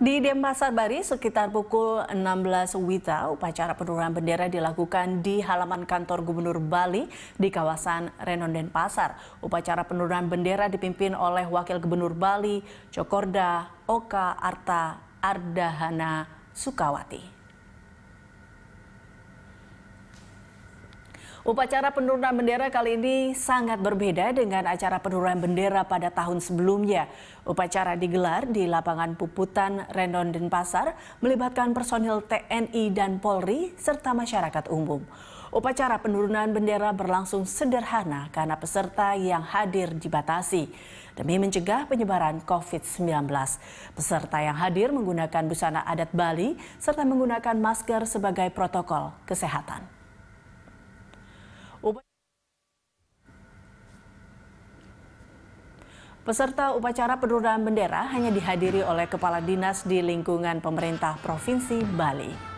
Di Denpasar Bali sekitar pukul 16 Wita, upacara penurunan bendera dilakukan di halaman kantor Gubernur Bali di kawasan Renon Denpasar. Upacara penurunan bendera dipimpin oleh Wakil Gubernur Bali, Cokorda Oka Arta Ardahana Sukawati. Upacara penurunan bendera kali ini sangat berbeda dengan acara penurunan bendera pada tahun sebelumnya. Upacara digelar di lapangan Puputan Rendon Denpasar melibatkan personil TNI dan Polri serta masyarakat umum. Upacara penurunan bendera berlangsung sederhana karena peserta yang hadir dibatasi demi mencegah penyebaran COVID-19. Peserta yang hadir menggunakan busana adat Bali serta menggunakan masker sebagai protokol kesehatan. Peserta upacara penurunan bendera hanya dihadiri oleh Kepala Dinas di lingkungan pemerintah Provinsi Bali.